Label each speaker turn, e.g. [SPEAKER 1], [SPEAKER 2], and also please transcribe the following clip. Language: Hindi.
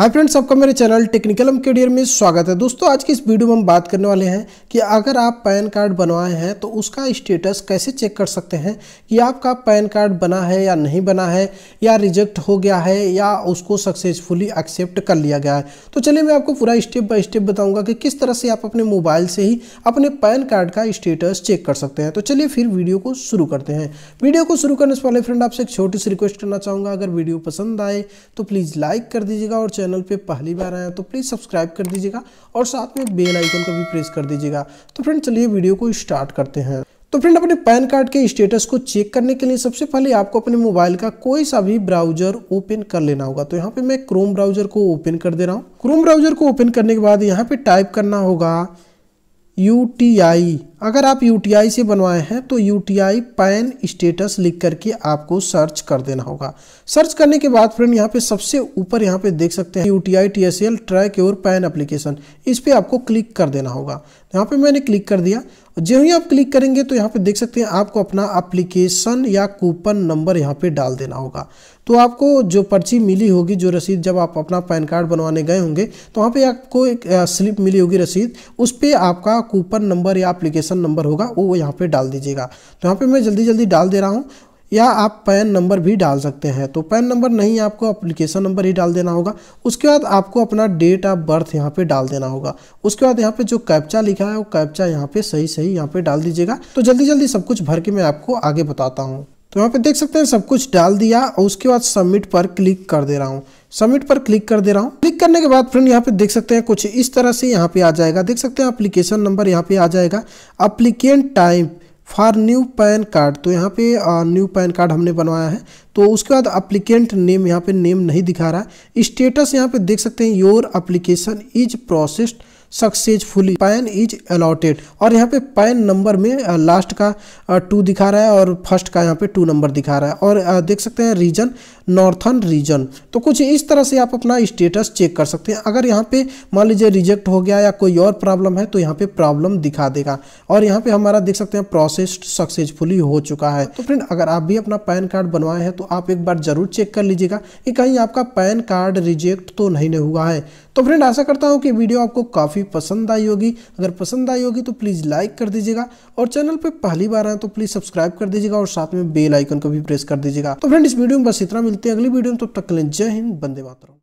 [SPEAKER 1] हाय फ्रेंड्स आपका मेरे चैनल टेक्निकल एम करियर में स्वागत है दोस्तों आज की इस वीडियो में हम बात करने वाले हैं कि अगर आप पैन कार्ड बनवाए हैं तो उसका स्टेटस कैसे चेक कर सकते हैं कि आपका पैन कार्ड बना है या नहीं बना है या रिजेक्ट हो गया है या उसको सक्सेसफुली एक्सेप्ट कर लिया गया है तो चलिए मैं आपको पूरा स्टेप बाय स्टेप बताऊँगा कि किस तरह से आप अपने मोबाइल से ही अपने पैन कार्ड का स्टेटस चेक कर सकते हैं तो चलिए फिर वीडियो को शुरू करते हैं वीडियो को शुरू करने से पहले फ्रेंड आपसे एक छोटी सी रिक्वेस्ट करना चाहूँगा अगर वीडियो पसंद आए तो प्लीज़ लाइक कर दीजिएगा और चैनल चैनल पे पहली बार आए तो प्लीज़ सब्सक्राइब कर दीजिएगा और साथ में बेल आइकन को भी प्रेस कर दीजिएगा तो फ्रेंड चलिए वीडियो को स्टार्ट करते हैं तो फ्रेंड अपने पैन कार्ड के स्टेटस को चेक करने के लिए सबसे पहले आपको अपने मोबाइल का कोई सा भी ब्राउजर ओपन कर लेना होगा तो यहाँ पे मैं क्रोम ब्राउजर को ओपन कर दे रहा हूँ क्रोम ब्राउजर को ओपन करने के बाद यहाँ पे टाइप करना होगा यू टी आई अगर आप यू से बनवाए हैं तो U T I PAN status लिख करके आपको सर्च कर देना होगा सर्च करने के बाद फ्रेंड यहाँ पे सबसे ऊपर यहाँ पे देख सकते हैं U T I T S L track your PAN application इस पर आपको क्लिक कर देना होगा यहाँ पे मैंने क्लिक कर दिया जो ही आप क्लिक करेंगे तो यहाँ पे देख सकते हैं आपको अपना एप्लीकेशन या कूपन नंबर यहाँ पे डाल देना होगा तो आपको जो पर्ची मिली होगी जो रसीद जब आप अपना पैन कार्ड बनवाने गए होंगे तो वहाँ पे आपको एक स्लिप मिली होगी रसीद उस पर आपका कूपन नंबर या एप्लीकेशन नंबर होगा वो यहाँ पे डाल दीजिएगा तो यहाँ पे मैं जल्दी जल्दी डाल दे रहा हूँ या आप पैन नंबर भी डाल सकते हैं तो पैन नंबर नहीं आपको अप्लीकेशन नंबर ही डाल देना होगा उसके बाद आपको अपना डेट ऑफ बर्थ यहाँ पे डाल देना होगा उसके बाद यहाँ पे जो कैप्चा लिखा है वो कैप्चा यहाँ पे सही सही यहाँ पे डाल दीजिएगा तो जल्दी जल्दी सब कुछ भर के मैं आपको आगे बताता हूँ तो यहाँ पे देख सकते हैं सब कुछ डाल दिया और उसके बाद सबमिट पर क्लिक कर दे रहा हूँ सबमिट पर क्लिक कर दे रहा हूँ क्लिक करने के बाद फ्रेंड यहाँ पे देख सकते हैं कुछ इस तरह से यहाँ पे आ जाएगा देख सकते हैं अप्लीकेशन नंबर यहाँ पे आ जाएगा application type for new PAN card तो यहाँ पे न्यू पैन कार्ड हमने बनवाया है तो उसके बाद अप्लीकेंट नेम यहाँ पे नेम नहीं दिखा रहा है स्टेटस यहाँ पे देख सकते हैं your application is processed successfully PAN is allotted और यहाँ पे पैन नंबर में लास्ट uh, का टू uh, दिखा रहा है और फर्स्ट का यहाँ पे टू नंबर दिखा रहा है और uh, देख सकते हैं रीजन नॉर्थन रीजन तो कुछ इस तरह से आप अपना स्टेटस चेक कर सकते हैं अगर यहाँ पे मान लीजिए रिजेक्ट हो गया या कोई और प्रॉब्लम है तो यहाँ पे प्रॉब्लम दिखा देगा और यहाँ पे हमारा देख सकते हैं प्रोसेस सक्सेसफुली हो चुका है तो फ्रेंड अगर आप भी अपना पैन कार्ड बनवाए हैं तो आप एक बार जरूर चेक कर लीजिएगा कि कहीं आपका पैन कार्ड रिजेक्ट तो नहीं हुआ है तो फ्रेंड आशा करता हूँ कि वीडियो आपको काफ़ी काफ़ी पसंद आई होगी अगर पसंद आई होगी तो प्लीज़ लाइक कर दीजिएगा और चैनल पर पहली बार आए तो प्लीज़ सब्सक्राइब कर दीजिएगा और साथ में बेल आइकन को भी प्रेस कर दीजिएगा तो फ्रेंड इस वीडियो में बस इतना मिलते हैं अगली वीडियो में तब तो तक लें जय हिंद बंदे मातरम